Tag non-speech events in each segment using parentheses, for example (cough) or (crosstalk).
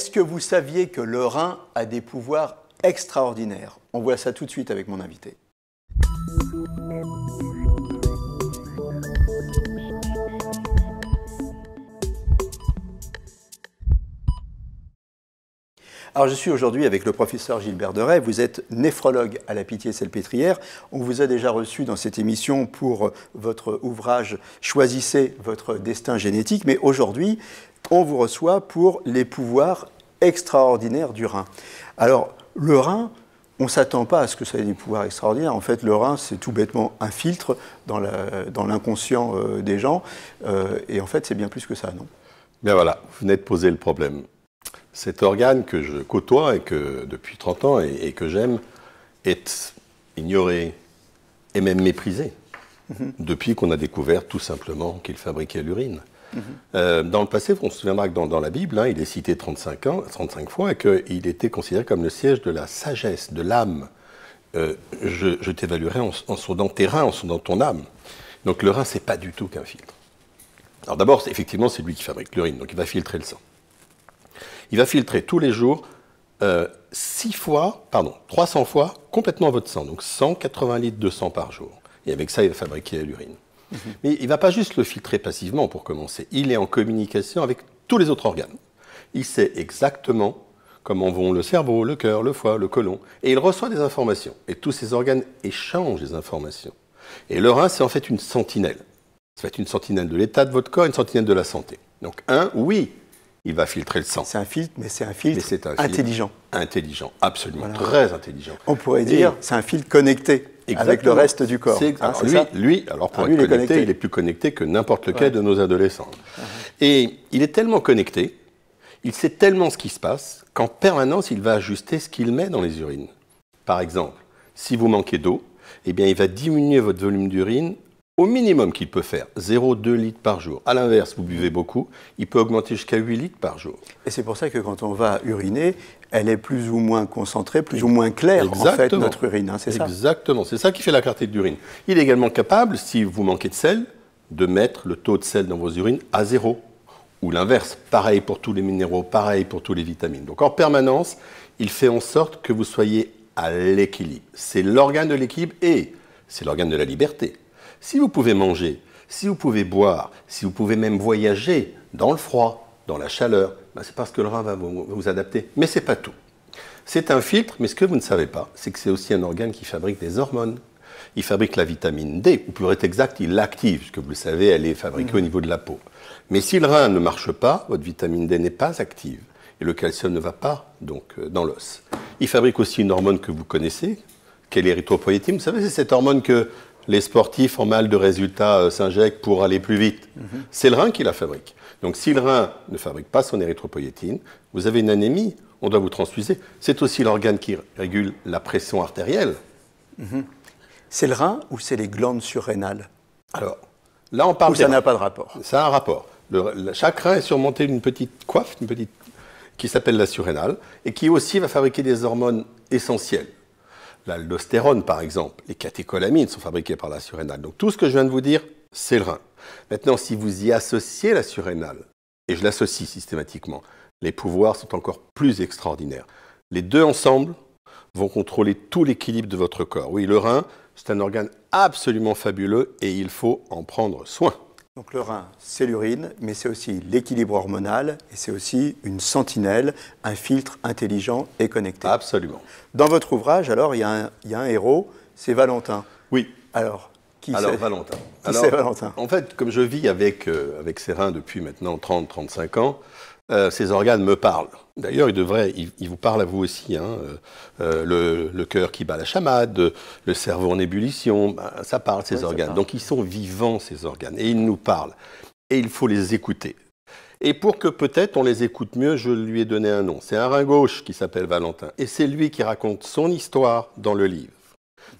Est-ce que vous saviez que le rein a des pouvoirs extraordinaires On voit ça tout de suite avec mon invité. Alors je suis aujourd'hui avec le professeur Gilbert Deray. Vous êtes néphrologue à la Pitié-Salpêtrière. On vous a déjà reçu dans cette émission pour euh, votre ouvrage Choisissez votre destin génétique, mais aujourd'hui, on vous reçoit pour les pouvoirs extraordinaires du rein. Alors le rein, on ne s'attend pas à ce que ça ait des pouvoirs extraordinaires. En fait, le rein, c'est tout bêtement un filtre dans l'inconscient euh, des gens. Euh, et en fait, c'est bien plus que ça, non Bien voilà, vous venez de poser le problème cet organe que je côtoie et que, depuis 30 ans et, que j'aime est ignoré et même méprisé mhm. depuis qu'on a découvert tout simplement qu'il fabriquait l'urine. Mhm. Euh, dans le passé, on se souviendra que dans, la Bible, hein, il est cité 35, ans, 35 fois et qu'il était considéré comme le siège de la sagesse, de l'âme. Euh, je, t'évaluerai en, son sondant tes reins, en sondant ton âme. Donc le rein, c'est pas du tout qu'un filtre. Alors d'abord, effectivement, c'est lui qui fabrique l'urine, donc il va filtrer le sang. Il va filtrer tous les jours euh, 6 fois, pardon, 300 fois complètement votre sang, donc 180 litres de sang par jour. Et avec ça, il va fabriquer l'urine. Mhm. Mais il ne va pas juste le filtrer passivement pour commencer, il est en communication avec tous les autres organes. Il sait exactement comment vont le cerveau, le cœur, le foie, le côlon, et il reçoit des informations. Et tous ces organes échangent des informations. Et le rein, c'est en fait une sentinelle. Ça va être une sentinelle de l'état de votre corps, une sentinelle de la santé. Donc, un, oui, il va filtrer le sang. C'est un filtre, mais c'est un filtre intelligent. intelligent, absolument, très intelligent. On pourrait dire, c'est un filtre connecté avec le reste du corps. Ah, lui, alors pour ah, être connecté, il est plus connecté que n'importe lequel de nos adolescents. Uh-huh. Et il est tellement connecté, il sait tellement ce qui se passe, qu'en permanence, il va ajuster ce qu'il met dans les urines. Par exemple, si vous manquez d'eau, eh bien, il va diminuer votre volume d'urine au minimum qu'il peut faire, 0,2 litres par jour. À l'inverse, vous buvez beaucoup, il peut augmenter jusqu'à 8 litres par jour. Et c'est pour ça que quand on va uriner, elle est plus ou moins concentrée, plus ou moins claire en fait notre urine, hein, c'est Exactement, c'est ça qui fait la clarté de l'urine. Il est également capable, si vous manquez de sel, de mettre le taux de sel dans vos urines à zéro. Ou l'inverse, pareil pour tous les minéraux, pareil pour tous les vitamines. Donc en permanence, il fait en sorte que vous soyez à l'équilibre. C'est l'organe de l'équilibre et c'est l'organe de la liberté. Si vous pouvez manger, si vous pouvez boire, si vous pouvez même voyager dans le froid, dans la chaleur, ben, c'est parce que le rein va vous, adapter. Mais ce n'est pas tout. C'est un filtre, mais ce que vous ne savez pas, c'est que c'est aussi un organe qui fabrique des hormones. Il fabrique la vitamine D, ou pour être exact, il l'active, puisque vous le savez, elle est fabriquée au mm. niveau de la peau. Mais si le rein ne marche pas, votre vitamine D n'est pas active, et le calcium ne va pas donc euh, dans l'os. Il fabrique aussi une hormone que vous connaissez, qu'est l'érythropoïétine. Vous savez, c'est cette hormone que les sportifs ont mal de résultats euh, s'injectent pour aller plus vite. Mhm. C'est le rein qui la fabrique. Donc si le rein ne fabrique pas son érythropoïétine, vous avez une anémie, on doit vous transfuser. C'est aussi l'organe qui régule la pression artérielle. Mhm. C'est le rein ou c'est les glandes surrénales Alors, là on parle... Ou ça n'a pas de rapport Ça a un rapport. chaque rein est surmonté d'une petite coiffe, petite qui s'appelle la surrénale, et qui aussi va fabriquer des hormones essentielles. L'aldostérone, par exemple, les catécholamines sont fabriquées par la surrénale. Donc tout ce que je viens de vous dire, c'est le rein. Maintenant, si vous y associez la surrénale, et je l'associe systématiquement, les pouvoirs sont encore plus extraordinaires. Les deux ensemble vont contrôler tout l'équilibre de votre corps. Oui, le rein, c'est un organe absolument fabuleux et il faut en prendre soin. Donc le rein, c'est l'urine, mais c'est aussi l'équilibre hormonal et c'est aussi une sentinelle, un filtre intelligent et connecté. Absolument. Dans votre ouvrage, alors, il y, a un, héros, c'est Valentin. Oui. Alors, qui Alors, Valentin. Valentin En fait, comme je vis avec, euh, avec ces reins depuis maintenant 30-35 ans, euh, ces organes me parlent. D'ailleurs, ils ils, vous parlent à vous aussi. Hein. Euh, euh, le, cœur qui bat la chamade, le cerveau en ébullition, bah, ça parle ces organes. Donc ils sont vivants ces organes et ils nous parlent. Et il faut les écouter. Et pour que peut-être on les écoute mieux, je lui ai donné un nom. C'est un rein gauche qui s'appelle Valentin. Et c'est lui qui raconte son histoire dans le livre.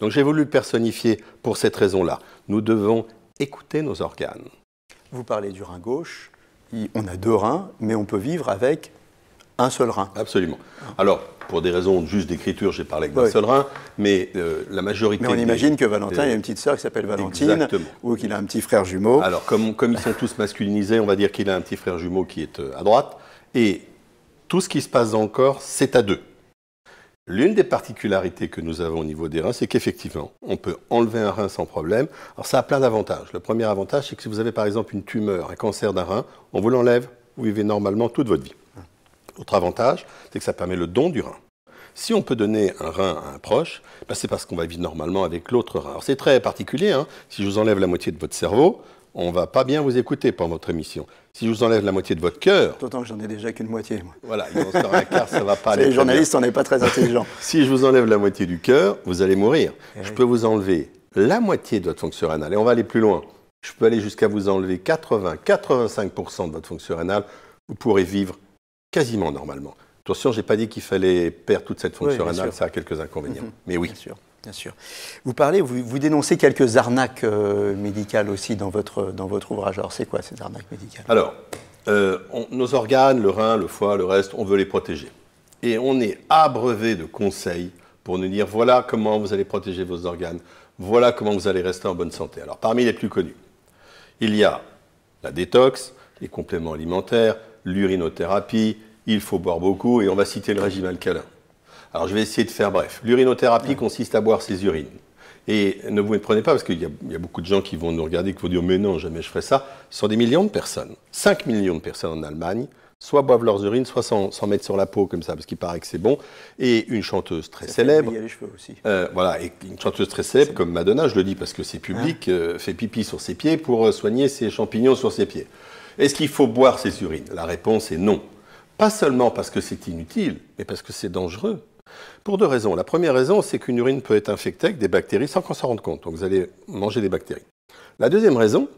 Donc j'ai voulu le personnifier pour cette raison-là. Nous devons écouter nos organes. Vous parlez du rein gauche on a deux reins, mais on peut vivre avec un seul rein. Absolument. Alors, pour des raisons juste d'écriture, j'ai parlé avec un seul rein, mais euh, la majorité. Mais on imagine que Valentin, a une petite sœur qui s'appelle Valentine, ou qu'il a un petit frère jumeau. Alors, comme, comme ils sont tous masculinisés, on va dire qu'il a un petit frère jumeau qui est euh, à droite, et tout ce qui se passe dans le corps, c'est à deux. L'une des particularités que nous avons au niveau des reins, c'est qu'effectivement, on peut enlever un rein sans problème. Alors ça a plein d'avantages. Le premier avantage, c'est que si vous avez par exemple une tumeur, un cancer d'un rein, on vous l'enlève, vous vivez normalement toute votre vie. Autre avantage, c'est que ça permet le don du rein. Si on peut donner un rein à un proche, ben, c'est parce qu'on va vivre normalement avec l'autre rein. Alors c'est très particulier, hein. si je vous enlève la moitié de votre cerveau, on va pas bien vous écouter pendant votre émission. Si je vous enlève la moitié de votre cœur. D'autant que j'en ai déjà qu'une moitié, moi. Voilà, il en sera un quart, ça va pas (laughs) aller. Les journalistes, on n'est pas très intelligents. (laughs) si je vous enlève la moitié du cœur, vous allez mourir. Eh je peux vous enlever la moitié de votre fonction rénale. Et on va aller plus loin. Je peux aller jusqu'à vous enlever 80-85% de votre fonction rénale. Vous pourrez vivre quasiment normalement. Attention, je n'ai pas dit qu'il fallait perdre toute cette fonction rénale, ça a quelques inconvénients. Mhm. mais oui. Bien sûr bien sûr. Vous parlez, vous, dénoncez quelques arnaques euh, médicales aussi dans votre, dans votre ouvrage. Alors, c'est quoi ces arnaques médicales Alors, euh, nos organes, le rein, le foie, le reste, on veut les protéger. Et on est abreuvé de conseils pour nous dire voilà comment vous allez protéger vos organes, voilà comment vous allez rester en bonne santé. Alors, parmi les plus connus, il y a la détox, les compléments alimentaires, l'urinothérapie, il faut boire beaucoup, et on va citer le régime alcalin. Alors je vais essayer de faire bref. L'urinothérapie consiste à boire ses urines. Et ne vous méprenez pas, parce qu'il y, a beaucoup de gens qui vont nous regarder, qui vont dire Mais non, jamais je ferai ça. Ce sont des millions de personnes. 5 millions de personnes en Allemagne, soit boivent leurs urines, soit s'en mettent sur la peau comme ça, parce qu'il paraît que c'est bon. Et une chanteuse très ça célèbre. Les cheveux aussi. Euh, voilà, et une chanteuse très célèbre comme Madonna, je le dis parce que c'est public, ah. euh, fait pipi sur ses pieds pour euh, soigner ses champignons sur ses pieds. Est-ce qu'il faut boire ses urines La réponse est non. Pas seulement parce que c'est inutile, mais parce que c'est dangereux. Pour deux raisons. La première raison, c'est qu'une urine peut être infectée avec des bactéries sans qu'on s'en rende compte. Donc vous allez manger des bactéries. La deuxième raison,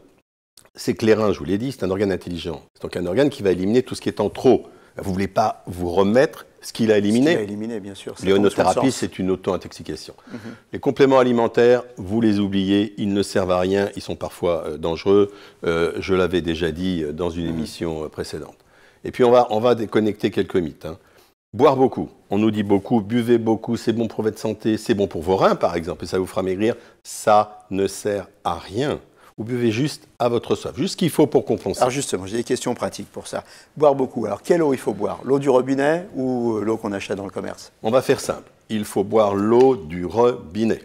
c'est que les je vous l'ai dit, c'est un organe intelligent. C'est donc un organe qui va éliminer tout ce qui est en trop. Vous ne voulez pas vous remettre ce qu'il a éliminé. Ce a éliminé, bien sûr. L'ionothérapie, c'est une auto-intoxication. Mhm. Les compléments alimentaires, vous les oubliez, ils ne servent à rien, ils sont parfois euh, dangereux. Euh, je l'avais déjà dit euh, dans une mhm. émission précédente. Et puis on va, déconnecter quelques mythes. Hein. Boire beaucoup. On nous dit beaucoup, buvez beaucoup, c'est bon pour votre santé, c'est bon pour vos reins par exemple, et ça vous fera maigrir. Ça ne sert à rien. Vous buvez juste à votre soif, juste ce qu'il faut pour compenser. Alors justement, j'ai des questions pratiques pour ça. Boire beaucoup. Alors quelle eau il faut boire L'eau du robinet ou euh, l'eau qu'on achète dans le commerce On va faire simple. Il faut boire l'eau du robinet.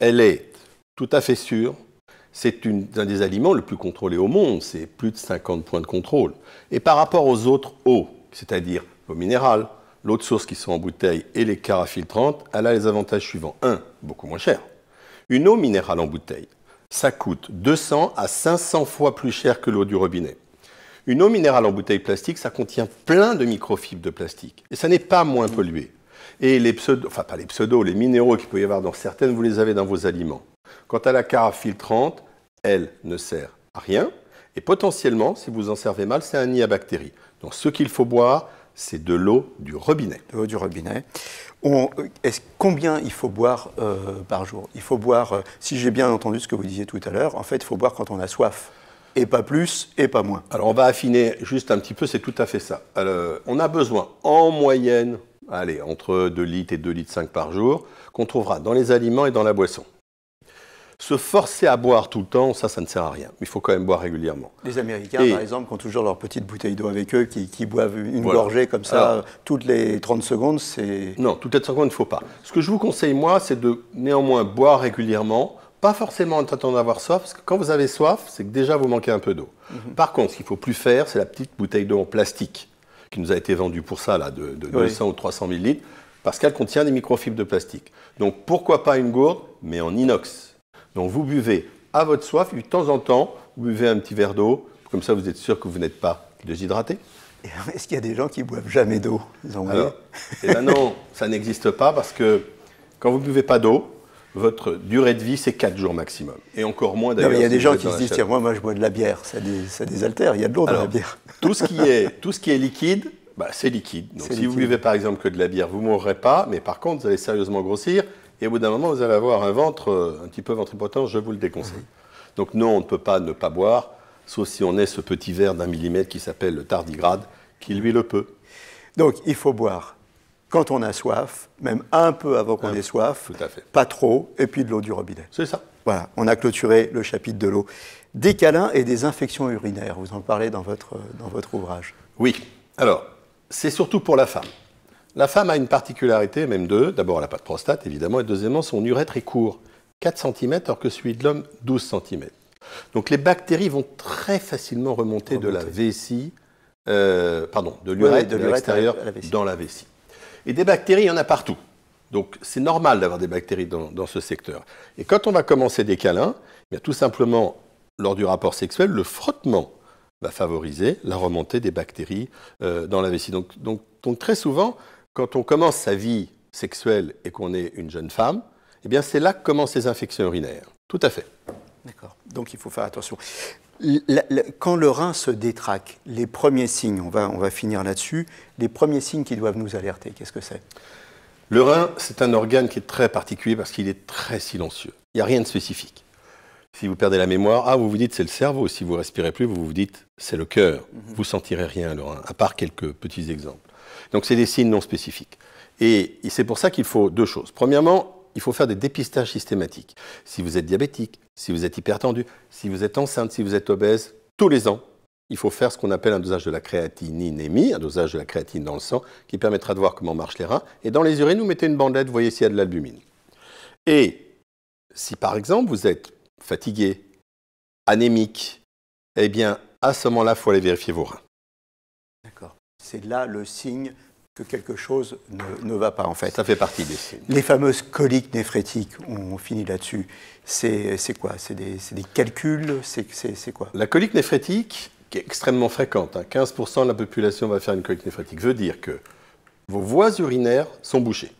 Elle est tout à fait sûre. C'est un des aliments le plus contrôlé au monde. C'est plus de 50 points de contrôle. Et par rapport aux autres eaux, c'est-à-dire l'eau minérale, l'eau de source qui sont en bouteille et les carafes filtrantes, elle a les avantages suivants. Un, Beaucoup moins cher. Une eau minérale en bouteille, ça coûte 200 à 500 fois plus cher que l'eau du robinet. Une eau minérale en bouteille plastique, ça contient plein de microfibres de plastique. Et ça n'est pas moins pollué. Et les pseudo... enfin pas les pseudo, les minéraux qu'il peut y avoir dans certaines, vous les avez dans vos aliments. Quant à la carafe filtrante, elle ne sert à rien. Et potentiellement, si vous en servez mal, c'est un nid à bactéries. Donc ce qu'il faut boire, c'est de l'eau du robinet. De l'eau du robinet. Euh, combien il faut boire euh, par jour Il faut boire, euh, si j'ai bien entendu ce que vous disiez tout à l'heure, en fait, il faut boire quand on a soif. Et pas plus et pas moins. Alors on va affiner juste un petit peu, c'est tout à fait ça. on a besoin en moyenne, allez, entre 2 litres et 2 litres 5 par jour, qu'on trouvera dans les aliments et dans la boisson. Se forcer à boire tout le temps, ça, ça ne sert à rien. Il faut quand même boire régulièrement. Les Américains, par exemple, qui ont toujours leur petite bouteille d'eau avec eux, qui, boivent une gorgée comme ça toutes les 30 secondes, c'est... Non, toutes les 30 secondes, il ne faut pas. Ce que je vous conseille, moi, c'est de néanmoins boire régulièrement, pas forcément en tentant d'avoir soif, parce que quand vous avez soif, c'est que déjà vous manquez un peu d'eau. Mhm. Par contre, ce qu'il ne faut plus faire, c'est la petite bouteille d'eau en plastique qui nous a été vendue pour ça, là, de, 200 ou 300 millilitres, parce qu'elle contient des microfibres de plastique. Donc pourquoi pas une gourde, mais en inox donc vous buvez à votre soif, et de temps en temps, vous buvez un petit verre d'eau, comme ça vous êtes sûr que vous n'êtes pas déshydraté. (laughs) Est-ce qu'il y a des gens qui boivent jamais d'eau, eh ben non, ça n'existe pas parce que quand vous ne buvez pas d'eau, votre durée de vie, c'est 4 jours maximum. Et encore moins d'ailleurs. Il y a des gens qui se disent moi, moi, je bois de la bière. Ça, désaltère. Il y a de l'eau dans la bière. (laughs) tout, ce qui est, tout ce qui est liquide, bah, c'est liquide. Donc si vous buvez par exemple que de la bière, vous ne mourrez pas. Mais par contre, vous allez sérieusement grossir et au bout d'un moment, vous allez avoir un ventre euh, un petit peu ventripotent, je vous le déconseille. Mhm. Donc non, on ne peut pas ne pas boire, sauf si on est ce petit verre d'un millimètre qui s'appelle le tardigrade, qui lui le peut. Donc il faut boire quand on a soif, même un peu avant qu'on ait soif, pas trop, et puis de l'eau du robinet. C'est ça. Voilà, on a clôturé le chapitre de l'eau. Des câlins et des infections urinaires, vous en parlez dans votre, dans votre ouvrage. Oui, alors c'est surtout pour la femme. La femme a une particularité, même deux. D'abord, elle n'a pas de prostate, évidemment, et deuxièmement, son urètre est court, 4 cm, alors que celui de l'homme, 12 cm. Donc les bactéries vont très facilement remonter, de la vessie, euh, pardon, de l'urètre de l'extérieur dans la vessie. Et des bactéries, il y en a partout. Donc c'est normal d'avoir des bactéries dans, ce secteur. Et quand on va commencer des câlins, tout simplement, lors du rapport sexuel, le frottement va favoriser la remontée des bactéries euh, dans la vessie. donc très souvent, quand on commence sa vie sexuelle et qu'on est une jeune femme, eh bien c'est là que commencent les infections urinaires. Tout à fait. D'accord. Donc il faut faire attention. quand le rein se détraque, les premiers signes, on va, on va finir là-dessus, les premiers signes qui doivent nous alerter, qu'est-ce que c'est Le rein, c'est un organe qui est très particulier parce qu'il est très silencieux. Il n'y a rien de spécifique. Si vous perdez la mémoire, ah, vous vous dites c'est le cerveau. Si vous respirez plus, vous vous dites c'est le cœur. Mhm. Vous sentirez rien, le rein, à part quelques petits exemples. Donc c'est des signes non spécifiques. Et c'est pour ça qu'il faut deux choses. Premièrement, il faut faire des dépistages systématiques. Si vous êtes diabétique, si vous êtes hypertendu, si vous êtes enceinte, si vous êtes obèse, tous les ans, il faut faire ce qu'on appelle un dosage de la créatininémie, un dosage de la créatine dans le sang, qui permettra de voir comment marchent les reins. Et dans les urines, vous mettez une bandelette, vous voyez s'il y a de l'albumine. Et si par exemple vous êtes fatigué, anémique, eh bien à ce moment-là, il faut aller vérifier vos reins c'est là le signe que quelque chose ne, va pas en fait. Ça fait partie des signes. Les fameuses coliques néphrétiques, on finit là-dessus. C'est quoi C'est des, calculs C'est quoi La colique néphrétique, qui est extrêmement fréquente, 15% hein, de la population va faire une colique néphrétique, veut dire que vos voies urinaires sont bouchées.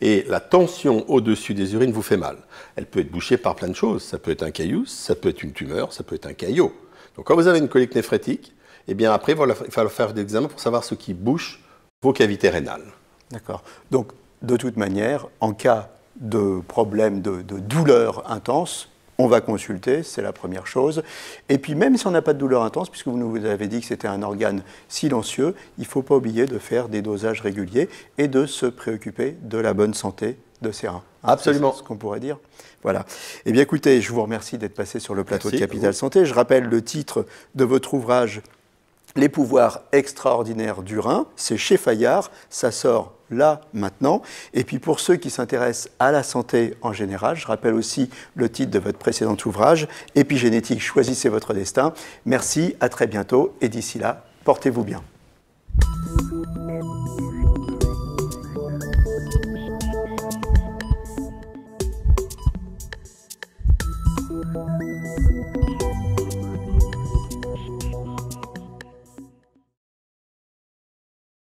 Et la tension au-dessus des urines vous fait mal. Elle peut être bouchée par plein de choses. Ça peut être un caillou, ça peut être une tumeur, ça peut être un caillot. Donc quand vous avez une colique néphrétique, et eh bien après, il va falloir faire des examens pour savoir ce qui bouche vos cavités rénales. D'accord. Donc, de toute manière, en cas de problème de, douleur intense, on va consulter, c'est la première chose. Et puis même si on n'a pas de douleur intense, puisque vous nous avez dit que c'était un organe silencieux, il ne faut pas oublier de faire des dosages réguliers et de se préoccuper de la bonne santé de ses reins. Hein, Absolument. C'est ce qu'on pourrait dire. Voilà. Eh bien écoutez, je vous remercie d'être passé sur le plateau de Capital Santé. Je rappelle le titre de votre ouvrage les pouvoirs extraordinaires du Rhin, c'est chez Fayard, ça sort là maintenant. Et puis pour ceux qui s'intéressent à la santé en général, je rappelle aussi le titre de votre précédent ouvrage, Épigénétique, choisissez votre destin. Merci, à très bientôt et d'ici là, portez-vous bien.